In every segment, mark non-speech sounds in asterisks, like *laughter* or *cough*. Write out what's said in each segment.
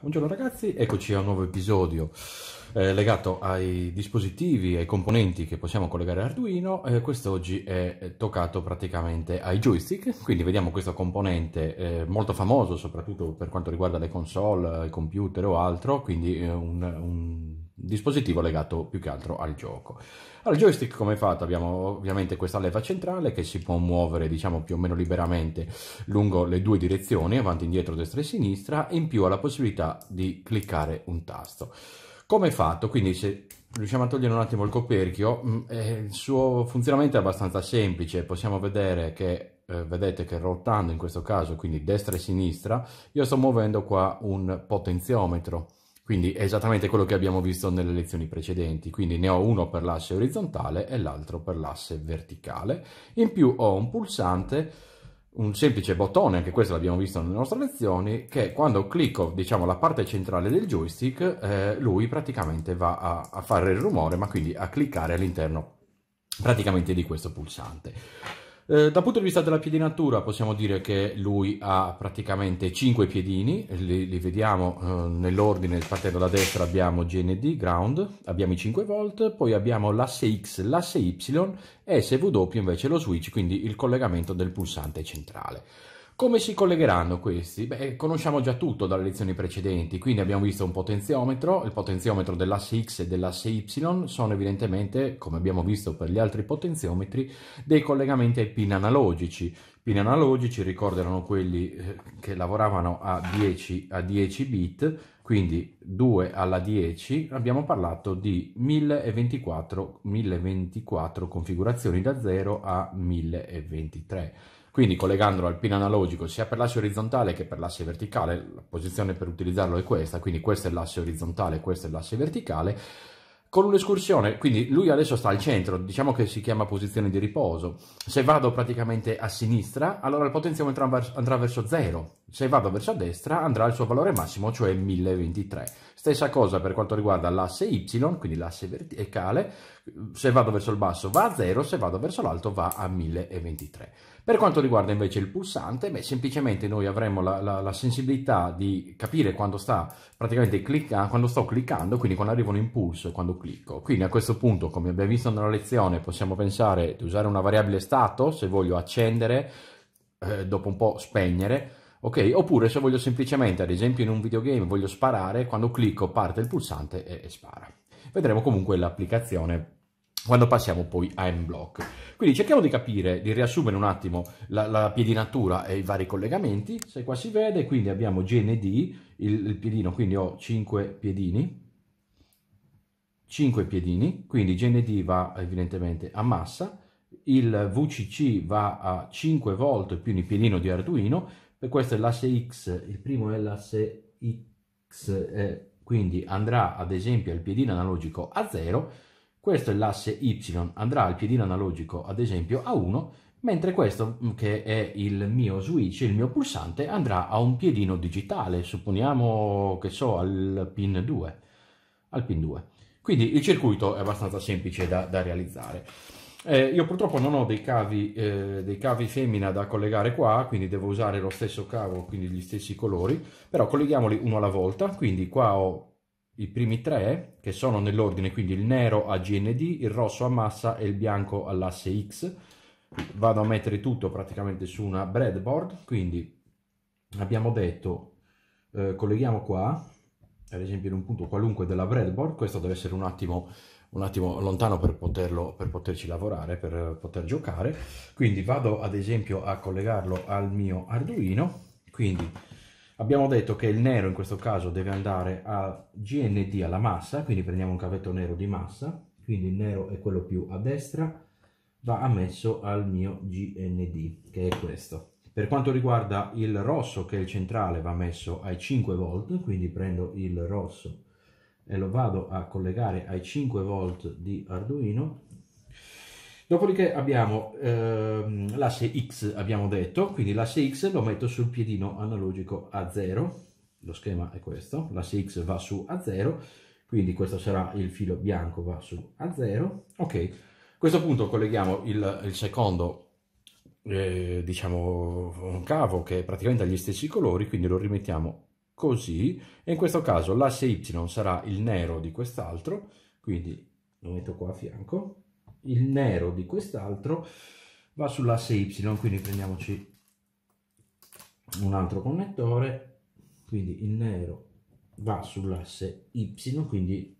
Buongiorno ragazzi, eccoci a un nuovo episodio eh, legato ai dispositivi, ai componenti che possiamo collegare a Arduino. Eh, quest'oggi è eh, toccato praticamente ai joystick, quindi vediamo questo componente eh, molto famoso soprattutto per quanto riguarda le console, i computer o altro, quindi eh, un, un dispositivo legato più che altro al gioco. Al joystick come fatto? Abbiamo ovviamente questa leva centrale che si può muovere diciamo più o meno liberamente lungo le due direzioni, avanti indietro, destra e sinistra, in più ha la possibilità di cliccare un tasto. Come fatto? Quindi se riusciamo a togliere un attimo il coperchio, mm, il suo funzionamento è abbastanza semplice, possiamo vedere che eh, vedete che rotando in questo caso, quindi destra e sinistra, io sto muovendo qua un potenziometro quindi è esattamente quello che abbiamo visto nelle lezioni precedenti, quindi ne ho uno per l'asse orizzontale e l'altro per l'asse verticale. In più ho un pulsante, un semplice bottone, anche questo l'abbiamo visto nelle nostre lezioni, che quando clicco diciamo, la parte centrale del joystick, eh, lui praticamente va a, a fare il rumore, ma quindi a cliccare all'interno praticamente di questo pulsante. Eh, dal punto di vista della piedinatura possiamo dire che lui ha praticamente 5 piedini, li, li vediamo eh, nell'ordine, partendo da destra abbiamo GND, ground, abbiamo i 5 volt, poi abbiamo l'asse X, l'asse Y e SW invece lo switch, quindi il collegamento del pulsante centrale. Come si collegheranno questi? Beh, conosciamo già tutto dalle lezioni precedenti, quindi abbiamo visto un potenziometro, il potenziometro dell'asse X e dell'asse Y sono evidentemente, come abbiamo visto per gli altri potenziometri, dei collegamenti ai pin analogici. Pin analogici, ricordo, quelli eh, che lavoravano a 10, a 10 bit, quindi 2 alla 10 abbiamo parlato di 1024, 1024 configurazioni da 0 a 1023 quindi collegandolo al pin analogico sia per l'asse orizzontale che per l'asse verticale, la posizione per utilizzarlo è questa, quindi questo è l'asse orizzontale, questo è l'asse verticale, con un'escursione, quindi lui adesso sta al centro, diciamo che si chiama posizione di riposo. Se vado praticamente a sinistra, allora il potenziometro andrà verso 0, se vado verso destra andrà al suo valore massimo, cioè 1023. Stessa cosa per quanto riguarda l'asse Y, quindi l'asse verticale, se vado verso il basso va a 0, se vado verso l'alto va a 1023. Per quanto riguarda invece il pulsante, beh, semplicemente noi avremo la, la, la sensibilità di capire quando, sta praticamente clicca, ah, quando sto cliccando, quindi quando arriva un impulso, quando clicco. Quindi a questo punto, come abbiamo visto nella lezione, possiamo pensare di usare una variabile stato se voglio accendere, eh, dopo un po' spegnere, ok? Oppure se voglio semplicemente, ad esempio in un videogame, voglio sparare, quando clicco parte il pulsante e, e spara. Vedremo comunque l'applicazione quando passiamo poi a M-Block. Quindi cerchiamo di capire, di riassumere un attimo la, la, piedinatura e i vari collegamenti. Se qua si vede, quindi abbiamo GND, il, il piedino, quindi ho 5 piedini, 5 piedini, quindi GND va evidentemente a massa, il VCC va a 5 volt più il piedino di Arduino, per questo l'asse X, il primo è l'asse X, eh, quindi andrà ad esempio al piedino analogico a 0, questo è l'asse Y, andrà al piedino analogico ad esempio a 1, mentre questo mm, che è il mio switch, il mio pulsante, andrà a un piedino digitale, supponiamo che so al pin 2, al pin 2. Quindi il circuito è abbastanza semplice da, da realizzare. Eh, io purtroppo non ho dei cavi, eh, dei cavi femmina da collegare qua, quindi devo usare lo stesso cavo, quindi gli stessi colori, però colleghiamoli uno alla volta, quindi qua ho i primi tre che sono nell'ordine, quindi il nero a GND, il rosso a massa e il bianco all'asse X. Vado a mettere tutto praticamente su una breadboard, quindi abbiamo detto eh, colleghiamo qua, ad esempio in un punto qualunque della breadboard, questo deve essere un attimo un attimo lontano per, poterlo, per poterci lavorare, per poter giocare. Quindi vado ad esempio a collegarlo al mio Arduino. Quindi abbiamo detto che il nero in questo caso deve andare a GND alla massa, quindi prendiamo un cavetto nero di massa, quindi il nero è quello più a destra, va ammesso al mio GND, che è questo. Per quanto riguarda il rosso, che è il centrale, va messo ai 5 volt, quindi prendo il rosso e lo vado a collegare ai 5 volt di Arduino. Dopodiché abbiamo ehm, l'asse X, abbiamo detto, quindi l'asse X lo metto sul piedino analogico a 0, lo schema è questo, l'asse X va su a 0, quindi questo sarà il filo bianco va su a 0, ok. A questo punto colleghiamo il, il secondo eh, diciamo, cavo che è praticamente ha gli stessi colori, quindi lo rimettiamo così, e in questo caso l'asse y sarà il nero di quest'altro, quindi lo metto qua a fianco, il nero di quest'altro va sull'asse y, quindi prendiamoci un altro connettore, quindi il nero va sull'asse y, quindi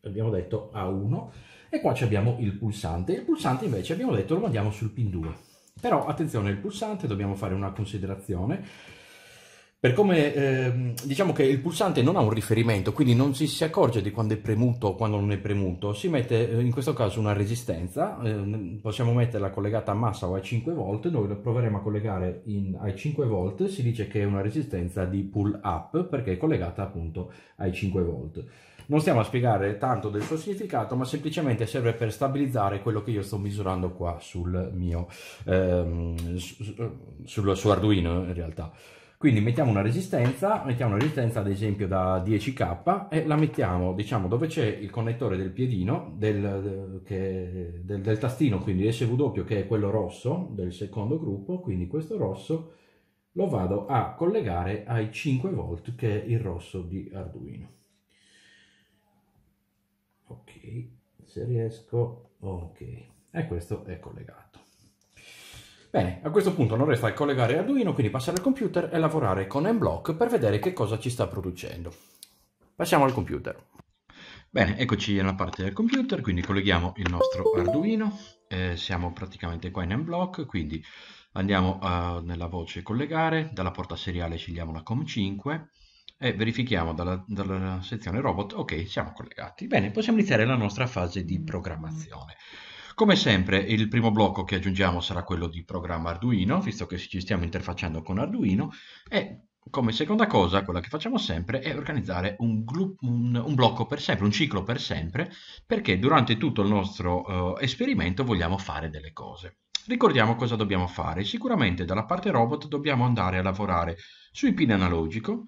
abbiamo detto A1, e qua abbiamo il pulsante. Il pulsante invece abbiamo detto lo mandiamo sul pin 2. Però attenzione, il pulsante dobbiamo fare una considerazione per come eh, diciamo che il pulsante non ha un riferimento, quindi non si, si accorge di quando è premuto o quando non è premuto, si mette eh, in questo caso una resistenza, eh, possiamo metterla collegata a massa o a 5 volt, noi la proveremo a collegare in, ai 5 volt, si dice che è una resistenza di pull up perché è collegata appunto ai 5 volt. Non stiamo a spiegare tanto del suo significato, ma semplicemente serve per stabilizzare quello che io sto misurando qua sul mio, ehm, su, su Arduino in realtà. Quindi mettiamo una resistenza, mettiamo una resistenza ad esempio da 10K e la mettiamo diciamo dove c'è il connettore del piedino, del, che, del, del tastino, quindi SW che è quello rosso del secondo gruppo, quindi questo rosso lo vado a collegare ai 5 volt che è il rosso di Arduino. Ok, se riesco, ok, e questo è collegato. Bene, a questo punto non resta che collegare Arduino, quindi passare al computer e lavorare con mBlock per vedere che cosa ci sta producendo. Passiamo al computer. Bene, eccoci nella parte del computer, quindi colleghiamo il nostro Arduino, eh, siamo praticamente qua in mBlock, quindi andiamo a, eh, nella voce collegare, dalla porta seriale scegliamo la COM5 e verifichiamo dalla, dalla sezione robot, ok, siamo collegati. Bene, possiamo iniziare la nostra fase di programmazione. Come sempre il primo blocco che aggiungiamo sarà quello di programma Arduino, visto che ci stiamo interfacciando con Arduino, e come seconda cosa, quella che facciamo sempre, è organizzare un, un, un, blocco per sempre, un ciclo per sempre, perché durante tutto il nostro uh, esperimento vogliamo fare delle cose. Ricordiamo cosa dobbiamo fare. Sicuramente dalla parte robot dobbiamo andare a lavorare sui pin analogico,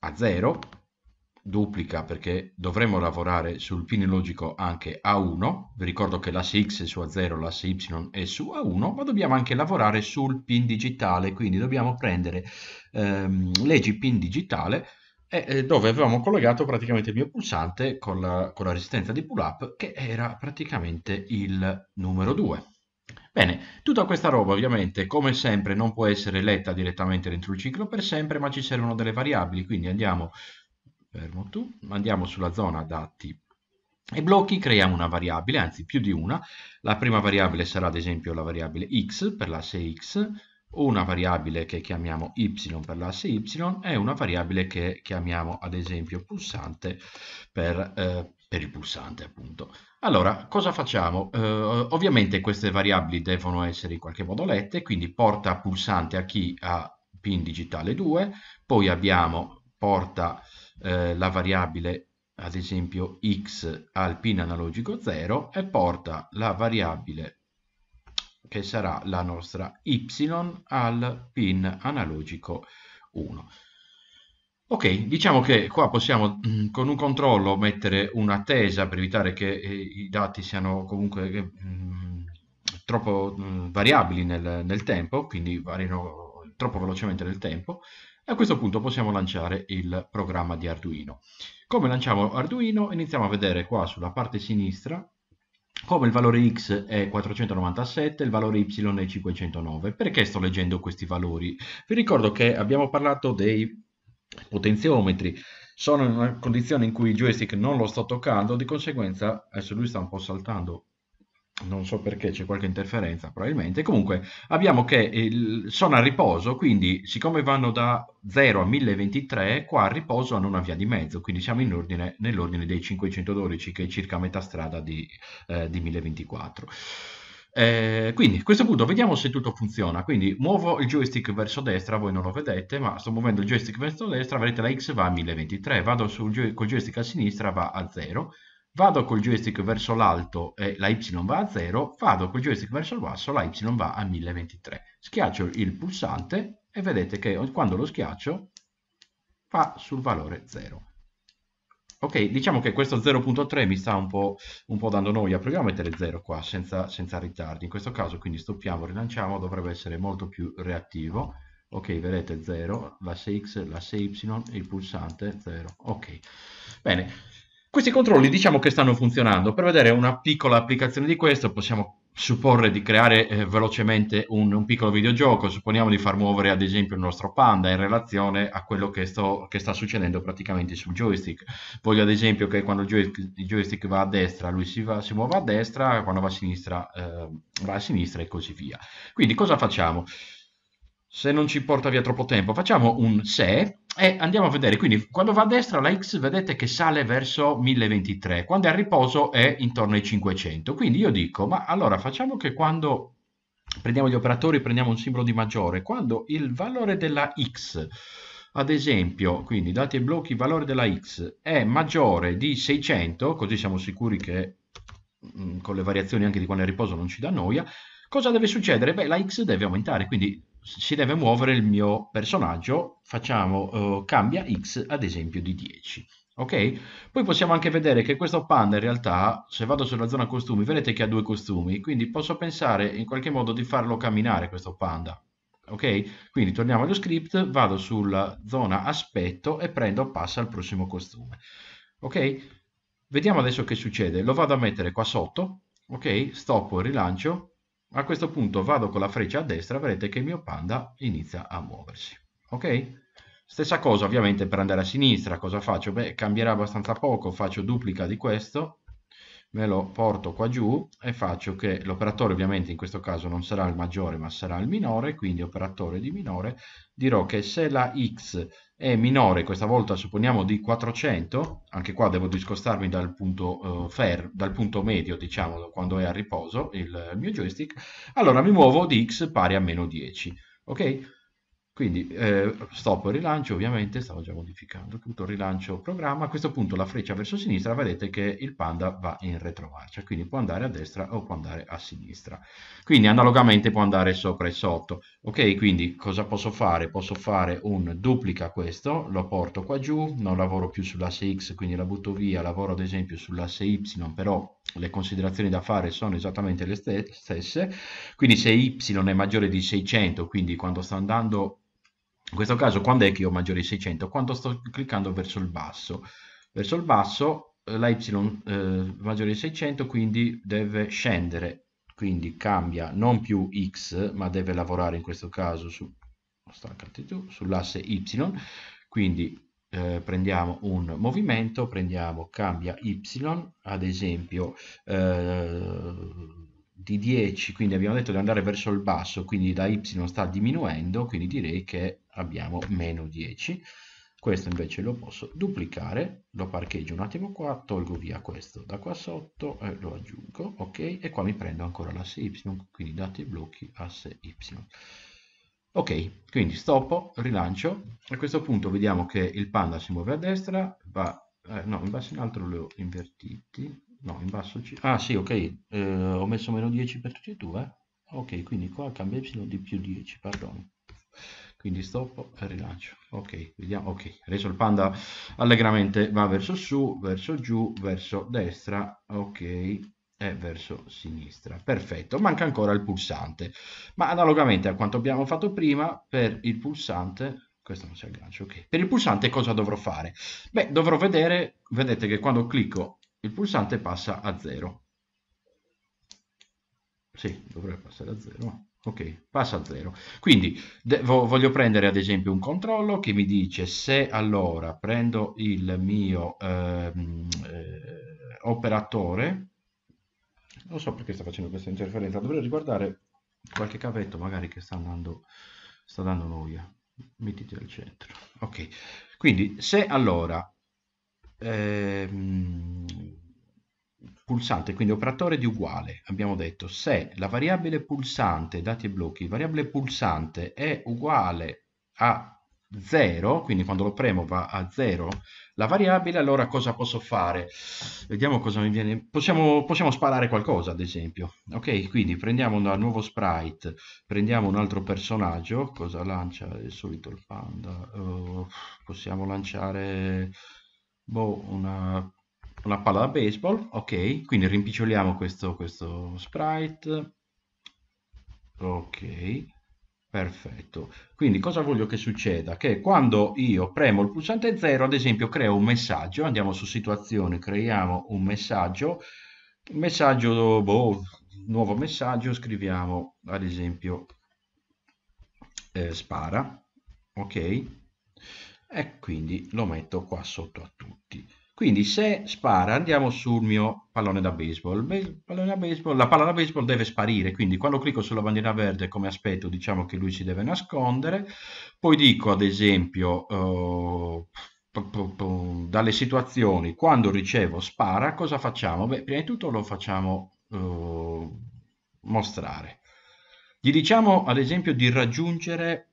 a zero, duplica perché dovremo lavorare sul pin logico anche A1, vi ricordo che l'asse X è su A0, l'asse Y è su A1, ma dobbiamo anche lavorare sul pin digitale, quindi dobbiamo prendere ehm, leggi pin digitale eh, dove avevamo collegato praticamente il mio pulsante con la, con la resistenza di pull-up che era praticamente il numero 2. Bene, tutta questa roba ovviamente come sempre non può essere letta direttamente dentro il ciclo per sempre ma ci servono delle variabili quindi andiamo fermo tu, andiamo sulla zona dati e blocchi, creiamo una variabile, anzi più di una, la prima variabile sarà ad esempio la variabile x per l'asse x, una variabile che chiamiamo y per l'asse y e una variabile che chiamiamo ad esempio pulsante per, eh, per il pulsante appunto. Allora, cosa facciamo? Eh, ovviamente queste variabili devono essere in qualche modo lette, quindi porta pulsante a chi ha pin digitale 2, poi abbiamo porta eh, la variabile ad esempio x al pin analogico 0 e porta la variabile che sarà la nostra y al pin analogico 1. Ok, diciamo che qua possiamo mm, con un controllo mettere una tesa per evitare che eh, i dati siano comunque eh, mm, troppo mm, variabili nel, nel tempo, quindi variano troppo velocemente nel tempo, a questo punto possiamo lanciare il programma di Arduino. Come lanciamo Arduino? Iniziamo a vedere qua sulla parte sinistra come il valore x è 497, il valore y è 509. Perché sto leggendo questi valori? Vi ricordo che abbiamo parlato dei potenziometri. Sono in una condizione in cui il joystick non lo sto toccando, di conseguenza, adesso lui sta un po' saltando non so perché c'è qualche interferenza probabilmente, comunque abbiamo che il, sono a riposo, quindi siccome vanno da 0 a 1023, qua a riposo hanno una via di mezzo, quindi siamo ordine, nell'ordine dei 512 che è circa metà strada di, eh, di 1024. Eh, quindi a questo punto vediamo se tutto funziona, quindi muovo il joystick verso destra, voi non lo vedete, ma sto muovendo il joystick verso destra, vedete la X va a 1023, vado sul, col joystick a sinistra va a 0, vado col joystick verso l'alto e la Y va a 0, vado col joystick verso il basso, la Y va a 1023. Schiaccio il pulsante e vedete che quando lo schiaccio va sul valore 0. Ok, diciamo che questo 0.3 mi sta un po', un po', dando noia, proviamo a mettere 0 qua senza, senza ritardi. In questo caso quindi stoppiamo, rilanciamo, dovrebbe essere molto più reattivo ok vedete 0 l'asse x l'asse y e il pulsante 0 ok bene questi controlli diciamo che stanno funzionando. Per vedere una piccola applicazione di questo possiamo supporre di creare eh, velocemente un, un, piccolo videogioco, supponiamo di far muovere ad esempio il nostro panda in relazione a quello che, sto, che sta succedendo praticamente sul joystick. Voglio ad esempio che quando il joystick, il joystick va a destra lui si, va, si, muove a destra, quando va a sinistra eh, va a sinistra e così via. Quindi cosa facciamo? Se non ci porta via troppo tempo, facciamo un se e andiamo a vedere, quindi quando va a destra la X vedete che sale verso 1023, quando è a riposo è intorno ai 500. Quindi io dico, ma allora facciamo che quando prendiamo gli operatori prendiamo un simbolo di maggiore, quando il valore della X, ad esempio, quindi dati e blocchi, il valore della X è maggiore di 600, così siamo sicuri che mm, con le variazioni anche di quando è a riposo non ci dà noia, cosa deve succedere? Beh, la X deve aumentare, quindi si deve muovere il mio personaggio, facciamo eh, cambia x ad esempio di 10. Ok? Poi possiamo anche vedere che questo panda in realtà, se vado sulla zona costumi, vedete che ha due costumi, quindi posso pensare in qualche modo di farlo camminare questo panda. Ok? Quindi torniamo allo script, vado sulla zona aspetto e prendo passa al prossimo costume. Ok? Vediamo adesso che succede. Lo vado a mettere qua sotto, ok? Stoppo il rilancio a questo punto vado con la freccia a destra, vedete che il mio panda inizia a muoversi. Ok? Stessa cosa ovviamente per andare a sinistra, cosa faccio? Beh, cambierà abbastanza poco, faccio duplica di questo me lo porto qua giù e faccio che l'operatore ovviamente in questo caso non sarà il maggiore ma sarà il minore, quindi operatore di minore, dirò che se la x è minore, questa volta supponiamo di 400, anche qua devo discostarmi dal punto, eh, fair, dal punto medio, diciamo, quando è a riposo il, il mio joystick, allora mi muovo di x pari a meno 10, ok? Quindi eh, stop rilancio, ovviamente stavo già modificando tutto, rilancio programma, a questo punto la freccia verso sinistra, vedete che il panda va in retromarcia, quindi può andare a destra o può andare a sinistra. Quindi analogamente può andare sopra e sotto. Ok, quindi cosa posso fare? Posso fare un duplica questo, lo porto qua giù, non lavoro più sull'asse X, quindi la butto via, lavoro ad esempio sull'asse Y, però le considerazioni da fare sono esattamente le stesse, quindi se y è maggiore di 600, quindi quando sta andando in questo caso quando è che io ho maggiore di 600? Quando sto cliccando verso il basso. Verso il basso eh, la y eh, maggiore di 600 quindi deve scendere, quindi cambia non più x ma deve lavorare in questo caso su, sull'asse y, quindi eh, prendiamo un movimento, prendiamo cambia y, ad esempio eh, di 10, quindi abbiamo detto di andare verso il basso, quindi la y sta diminuendo, quindi direi che abbiamo meno 10. Questo invece lo posso duplicare, lo parcheggio un attimo qua, tolgo via questo da qua sotto, e eh, lo aggiungo, ok, e qua mi prendo ancora l'asse y, quindi dati i blocchi, asse y. Ok, quindi stoppo, rilancio, a questo punto vediamo che il panda si muove a destra, va, eh, no, in basso in alto li ho invertiti, no in basso C ah sì ok eh, ho messo meno 10 per tutti e due ok quindi qua cambia y di più 10 perdono quindi stop e rilancio ok vediamo ok adesso il panda allegramente va verso su verso giù verso destra ok e verso sinistra perfetto manca ancora il pulsante ma analogamente a quanto abbiamo fatto prima per il pulsante questo non si aggancia ok per il pulsante cosa dovrò fare beh dovrò vedere vedete che quando clicco il pulsante passa a 0. Sì, dovrebbe passare a 0. Ok, passa a 0. Quindi voglio prendere ad esempio un controllo che mi dice se allora prendo il mio eh, eh, operatore, non so perché sta facendo questa interferenza, dovrei riguardare qualche cavetto magari che sta andando, sta dando noia. Mettiti al centro. Ok, quindi se allora... Ehm, pulsante, quindi operatore di uguale, abbiamo detto, se la variabile pulsante, dati e blocchi, variabile pulsante è uguale a 0, quindi quando lo premo va a 0 la variabile, allora cosa posso fare? Vediamo cosa mi viene, possiamo, possiamo sparare qualcosa ad esempio, ok? Quindi prendiamo un nuovo sprite, prendiamo un altro personaggio, cosa lancia di solito il panda? Uh, possiamo lanciare boh, una una palla da baseball, ok, quindi rimpiccioliamo questo, questo sprite, ok, perfetto. Quindi cosa voglio che succeda? Che quando io premo il pulsante 0, ad esempio creo un messaggio, andiamo su situazione, creiamo un messaggio, messaggio, boh, nuovo messaggio, scriviamo ad esempio eh, spara, ok, e quindi lo metto qua sotto a tutti. Quindi se spara andiamo sul mio pallone da baseball. Pallone da baseball la palla da baseball deve sparire, quindi quando clicco sulla bandiera verde come aspetto diciamo che lui si deve nascondere, poi dico ad esempio uh, dalle situazioni quando ricevo spara cosa facciamo? Beh, prima di tutto lo facciamo uh, mostrare. Gli diciamo ad esempio di raggiungere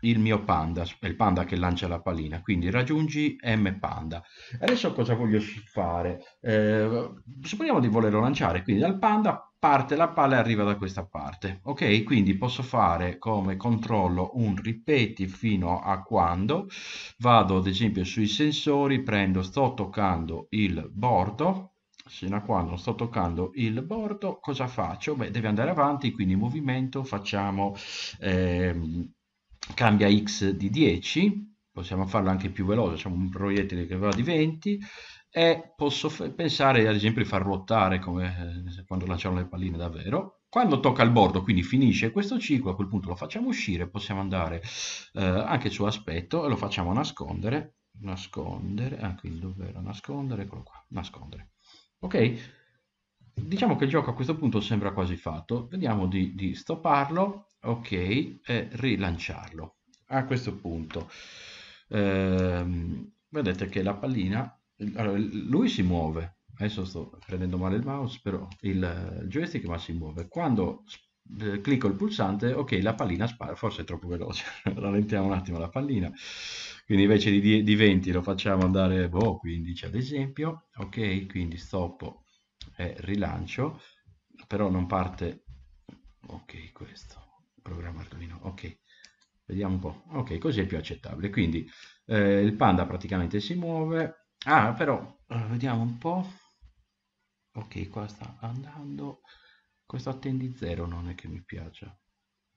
il mio panda, il panda che lancia la pallina, quindi raggiungi m panda. Adesso cosa voglio fare? Eh, supponiamo di volerlo lanciare, quindi dal panda parte la palla e arriva da questa parte, ok? Quindi posso fare come controllo un ripeti fino a quando vado ad esempio sui sensori, prendo sto toccando il bordo, fino a quando non sto toccando il bordo, cosa faccio? Beh, deve andare avanti, quindi movimento, facciamo... Ehm, cambia x di 10, possiamo farlo anche più veloce, facciamo un proiettile che va di 20, e posso pensare ad esempio di far ruotare come eh, quando lanciamo le palline davvero. Quando tocca il bordo, quindi finisce questo ciclo, a quel punto lo facciamo uscire, possiamo andare eh, anche su aspetto e lo facciamo nascondere, nascondere, ah quindi dov'era nascondere, eccolo qua, nascondere. Ok? Diciamo che il gioco a questo punto sembra quasi fatto, vediamo di, di stopparlo ok e rilanciarlo a questo punto ehm, vedete che la pallina lui si muove adesso sto prendendo male il mouse però il, joystick ma si muove quando eh, clicco il pulsante ok la pallina spara forse è troppo veloce *laughs* rallentiamo un attimo la pallina quindi invece di, di 20 lo facciamo andare boh, 15 ad esempio ok quindi stoppo e rilancio però non parte ok questo programma Arduino. Ok, vediamo un po'. Ok, così è più accettabile. Quindi eh, il panda praticamente si muove. Ah, però, eh, vediamo un po'. Ok, qua sta andando. Questo attendi zero non è che mi piace.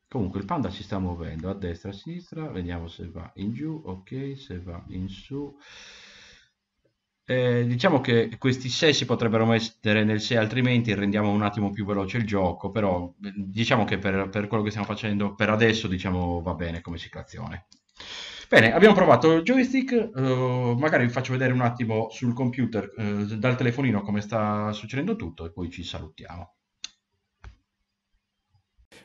Comunque il panda si sta muovendo a destra, a sinistra. Vediamo se va in giù. Ok, se va in su. Eh, diciamo che questi 6 si potrebbero mettere nel 6 altrimenti rendiamo un attimo più veloce il gioco, però eh, diciamo che per, per quello che stiamo facendo per adesso diciamo, va bene come situazione Bene, abbiamo provato il joystick, eh, magari vi faccio vedere un attimo sul computer, eh, dal telefonino come sta succedendo tutto e poi ci salutiamo.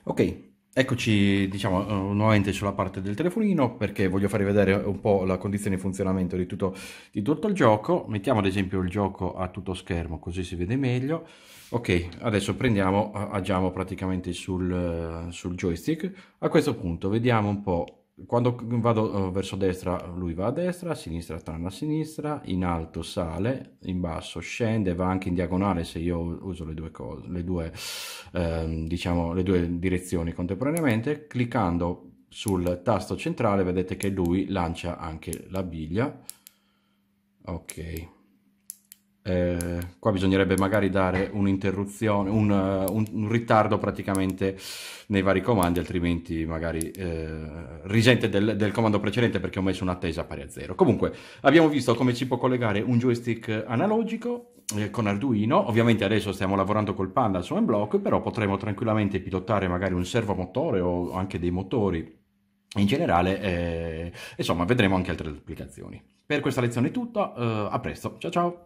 Ok, Eccoci, diciamo, eh, nuovamente sulla parte del telefonino perché voglio farvi vedere un po' la condizione di funzionamento di tutto, di tutto, il gioco. Mettiamo ad esempio il gioco a tutto schermo così si vede meglio. Ok, adesso prendiamo, eh, agiamo praticamente sul, eh, sul joystick. A questo punto vediamo un po' quando vado eh, verso destra lui va a destra, a sinistra torna a sinistra, in alto sale, in basso scende, va anche in diagonale se io uso le due, cose, le due, ehm, diciamo, le due direzioni contemporaneamente. Cliccando sul tasto centrale vedete che lui lancia anche la biglia. Ok, eh, qua bisognerebbe magari dare un'interruzione, un, eh, un, un, ritardo praticamente nei vari comandi, altrimenti magari eh, risente del, del, comando precedente perché ho messo un'attesa pari a zero. Comunque abbiamo visto come si può collegare un joystick analogico eh, con Arduino, ovviamente adesso stiamo lavorando col Panda su unblock, però potremo tranquillamente pilotare magari un servomotore o anche dei motori in generale, eh, insomma vedremo anche altre applicazioni. Per questa lezione è tutto, eh, a presto, ciao ciao!